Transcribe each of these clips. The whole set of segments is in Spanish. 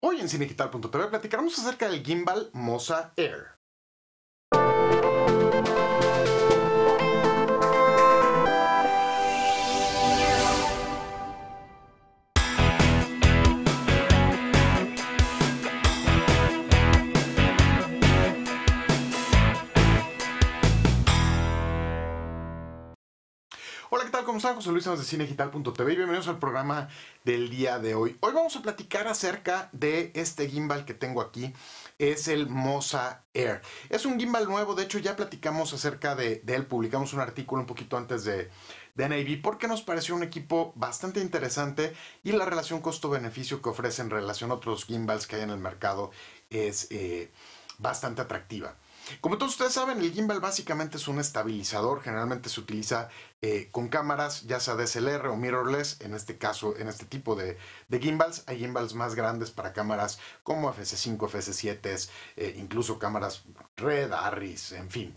Hoy en Cinedigital.tv platicaremos acerca del gimbal Mosa Air, ¿cómo están? José Luis de Cinegital.tv y bienvenidos al programa del día de hoy. Hoy vamos a platicar acerca de este gimbal que tengo aquí, es el Mosa Air. Es un gimbal nuevo, de hecho ya platicamos acerca de, él, publicamos un artículo un poquito antes de, de porque nos pareció un equipo bastante interesante y la relación costo-beneficio que ofrece en relación a otros gimbals que hay en el mercado es eh, bastante atractiva. Como todos ustedes saben, el gimbal básicamente es un estabilizador, generalmente se utiliza eh, con cámaras, ya sea DSLR o mirrorless, en este caso, en este tipo de, gimbals, hay gimbals más grandes para cámaras como FS5, FS7, eh, incluso cámaras Red, Arris, en fin,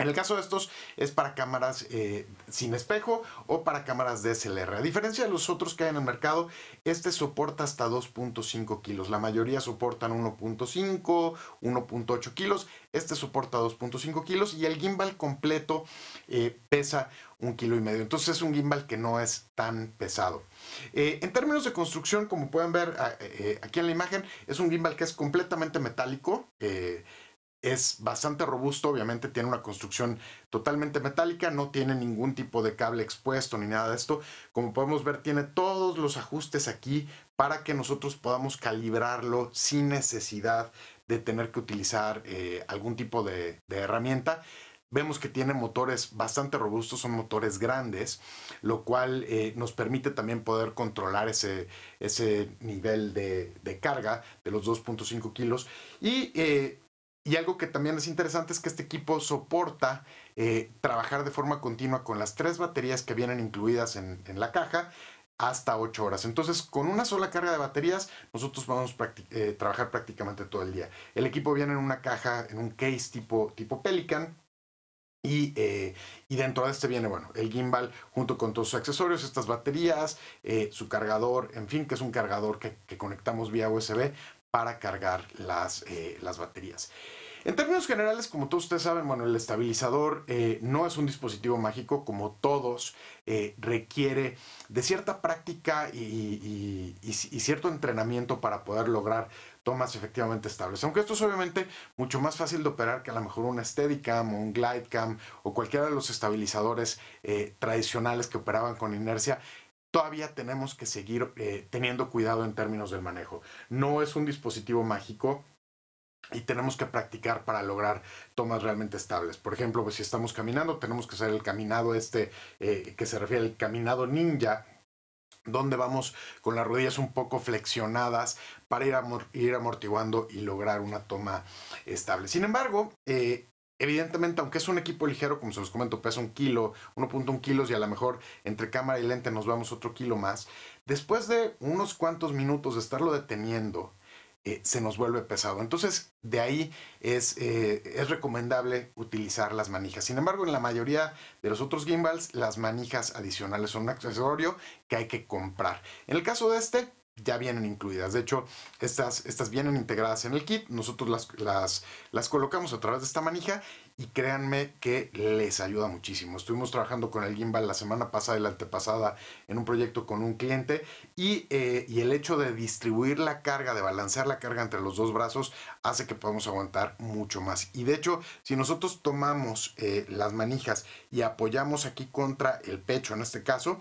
en el caso de estos es para cámaras eh, sin espejo o para cámaras DSLR. A diferencia de los otros que hay en el mercado, este soporta hasta 2.5 kilos. La mayoría soportan 1.5, 1.8 kilos. Este soporta 2.5 kilos y el gimbal completo eh, pesa un kilo y medio. Entonces es un gimbal que no es tan pesado. Eh, en términos de construcción, como pueden ver ah, aquí en la imagen, es un gimbal que es completamente metálico es bastante robusto, obviamente tiene una construcción totalmente metálica, no tiene ningún tipo de cable expuesto ni nada de esto. Como podemos ver, tiene todos los ajustes aquí para que nosotros podamos calibrarlo sin necesidad de tener que utilizar eh, algún tipo de, herramienta vemos que tiene motores bastante robustos, son motores grandes, lo cual eh, nos permite también poder controlar ese, ese nivel de, carga de los 2.5 kilos. Y eh, y algo que también es interesante es que este equipo soporta eh, trabajar de forma continua con las tres baterías que vienen incluidas en, la caja hasta 8 horas. Entonces, con una sola carga de baterías, nosotros vamos a eh, trabajar prácticamente todo el día. El equipo viene en una caja, en un case tipo, tipo Pelican. Y, eh, dentro de este viene, bueno, el gimbal junto con todos sus accesorios, estas baterías, su cargador, en fin, que es un cargador que conectamos vía USB para cargar las, eh, las baterías. En términos generales, como todos ustedes saben, bueno, el estabilizador eh, no es un dispositivo mágico, como todos, eh, requiere de cierta práctica y, cierto entrenamiento para poder lograr tomas efectivamente estables. Aunque esto es obviamente mucho más fácil de operar que a lo mejor una Steadicam o un Glidecam o cualquiera de los estabilizadores tradicionales que operaban con inercia todavía tenemos que seguir eh, teniendo cuidado en términos del manejo. No es un dispositivo mágico, y tenemos que practicar para lograr tomas realmente estables. Por ejemplo, pues, si estamos caminando, tenemos que hacer el caminado este eh, que se refiere al caminado ninja, donde vamos con las rodillas un poco flexionadas para ir, amortiguando y lograr una toma estable. Sin embargo, eh, evidentemente, aunque es un equipo ligero, como se los comento, pesa un kilo, 1.1 kilos y a lo mejor entre cámara y lente nos vamos otro kilo más, después de unos cuantos minutos de estarlo deteniendo, eh, se nos vuelve pesado. Entonces, de ahí es, eh, es, recomendable utilizar las manijas. Sin embargo, en la mayoría de los otros gimbals, las manijas adicionales son un accesorio que hay que comprar. En el caso de este, ya vienen incluidas. De hecho, estas, estas vienen integradas en el kit. Nosotros las, las, las, colocamos a través de esta manija y créanme que les ayuda muchísimo. Estuvimos trabajando con el gimbal la semana pasada y la antepasada en un proyecto con un cliente y, eh, el hecho de distribuir la carga, de balancear la carga entre los dos brazos, hace que podamos aguantar mucho más. Y de hecho, si nosotros tomamos eh, las manijas y apoyamos aquí contra el pecho en este caso,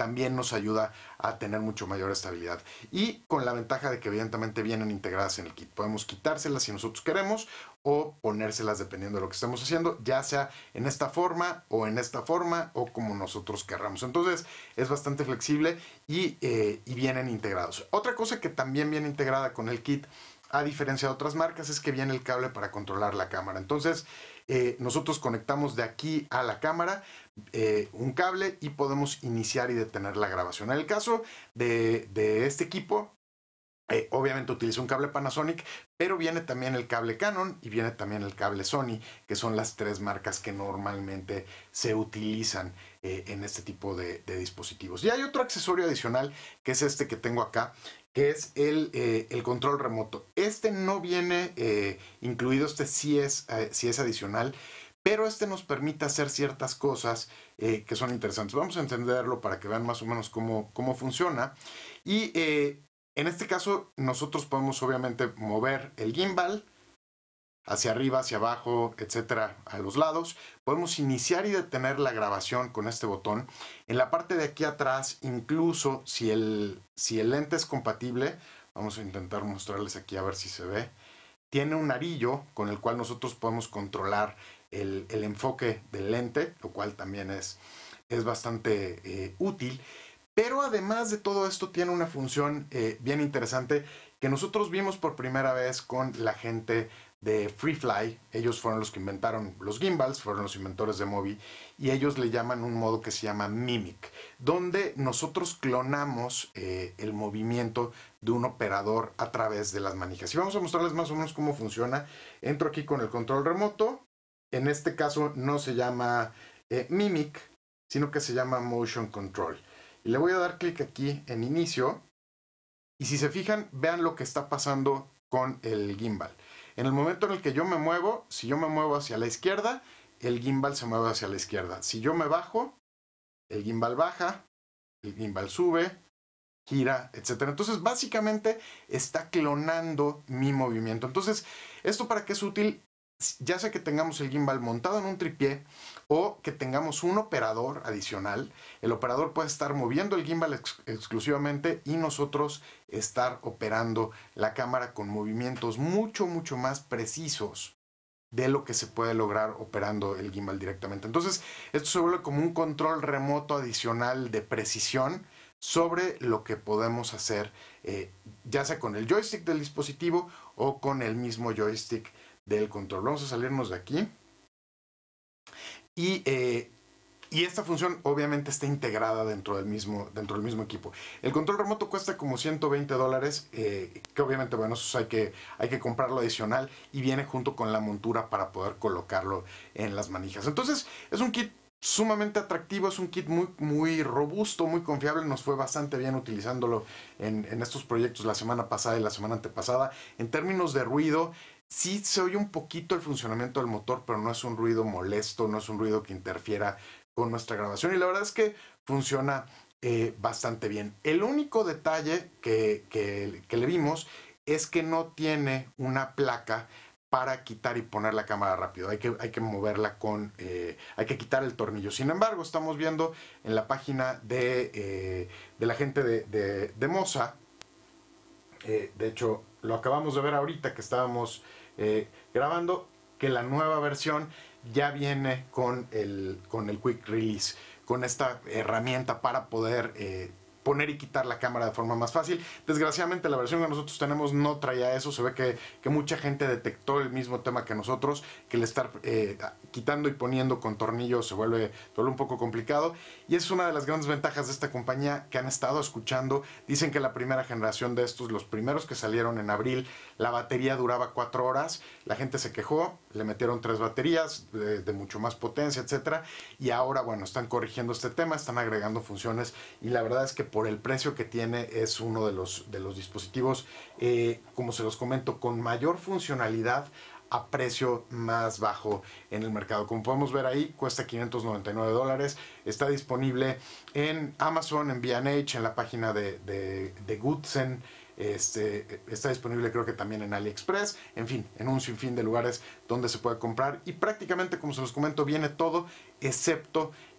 también nos ayuda a tener mucho mayor estabilidad. Y con la ventaja de que evidentemente vienen integradas en el kit. Podemos quitárselas si nosotros queremos o ponérselas dependiendo de lo que estemos haciendo, ya sea en esta forma o en esta forma o como nosotros querramos. Entonces es bastante flexible y, eh, vienen integrados. Otra cosa que también viene integrada con el kit a diferencia de otras marcas, es que viene el cable para controlar la cámara. Entonces, eh, nosotros conectamos de aquí a la cámara, eh, un cable y podemos iniciar y detener la grabación. En el caso de, este equipo, eh, obviamente utiliza un cable Panasonic, pero viene también el cable Canon y viene también el cable Sony, que son las tres marcas que normalmente se utilizan eh, en este tipo de, dispositivos. Y hay otro accesorio adicional, que es este que tengo acá, que es el, control remoto. Este no viene incluido, este sí es, sí es adicional pero este nos permite hacer ciertas cosas eh, que son interesantes. Vamos a entenderlo para que vean más o menos cómo, cómo funciona. Y eh, en este caso nosotros podemos obviamente mover el gimbal hacia arriba, hacia abajo, etcétera, a los lados. Podemos iniciar y detener la grabación con este botón. En la parte de aquí atrás, incluso si el, si el lente es compatible, vamos a intentar mostrarles aquí a ver si se ve, tiene un arillo con el cual nosotros podemos controlar el, enfoque del lente, lo cual también es, es bastante eh, útil. Pero además de todo esto tiene una función eh, bien interesante que nosotros vimos por primera vez con la gente de FreeFly. Ellos fueron los que inventaron los gimbals, fueron los inventores de movi y ellos le llaman un modo que se llama Mimic, donde nosotros clonamos eh, el movimiento de un operador a través de las manijas. Y vamos a mostrarles más o menos cómo funciona. Entro aquí con el control remoto, en este caso no se llama eh, Mimic, sino que se llama Motion Control. Y le voy a dar clic aquí en inicio. Y si se fijan, vean lo que está pasando con el gimbal. En el momento en el que yo me muevo, si yo me muevo hacia la izquierda, el gimbal se mueve hacia la izquierda. Si yo me bajo, el gimbal baja, el gimbal sube, gira, etc. Entonces, básicamente está clonando mi movimiento. Entonces, ¿esto para qué es útil? ya sea que tengamos el gimbal montado en un tripié o que tengamos un operador adicional, el operador puede estar moviendo el gimbal exclusivamente y nosotros estar operando la cámara con movimientos mucho, mucho más precisos de lo que se puede lograr operando el gimbal directamente. Entonces, esto se vuelve como un control remoto adicional de precisión sobre lo que podemos hacer, eh, ya sea con el joystick del dispositivo o con el mismo joystick del control. Vamos a salirnos de aquí. Eh, y, esta función obviamente está integrada dentro del, mismo, dentro del mismo equipo. El control remoto cuesta como 120 dólares, eh, que obviamente, bueno, eso hay que, hay que comprarlo adicional y viene junto con la montura para poder colocarlo en las manijas. Entonces, es un kit sumamente atractivo, es un kit muy, muy robusto, muy confiable, nos fue bastante bien utilizándolo en, en estos proyectos la semana pasada y la semana antepasada. En términos de ruido, sí se oye un poquito el funcionamiento del motor, pero no es un ruido molesto, no es un ruido que interfiera con nuestra grabación. Y la verdad es que funciona eh, bastante bien. El único detalle que, le vimos es que no tiene una placa para quitar y poner la cámara rápido. Hay que, hay que moverla con, eh, hay que quitar el tornillo. Sin embargo, estamos viendo en la página de, eh, la gente de, de, de Moza eh, de hecho, lo acabamos de ver ahorita que estábamos eh, grabando, que la nueva versión ya viene con el, con el Quick Release, con esta herramienta para poder eh, poner y quitar la cámara de forma más fácil. Desgraciadamente la versión que nosotros tenemos no traía eso, se ve que, mucha gente detectó el mismo tema que nosotros, que el estar eh, quitando y poniendo con tornillos se vuelve, un poco complicado y es una de las grandes ventajas de esta compañía que han estado escuchando. Dicen que la primera generación de estos, los primeros que salieron en abril, la batería duraba cuatro horas, la gente se quejó, le metieron tres baterías de, de mucho más potencia, etc. y ahora bueno, están corrigiendo este tema, están agregando funciones y la verdad es que por el precio que tiene es uno de los, de los dispositivos, eh, como se los comento, con mayor funcionalidad a precio más bajo en el mercado. Como podemos ver ahí, cuesta 599 dólares. Está disponible en Amazon, en BH, en la página de, de, Goodsen. Este, está disponible creo que también en AliExpress, en fin, en un sinfín de lugares donde se puede comprar y prácticamente como se los comento viene todo excepto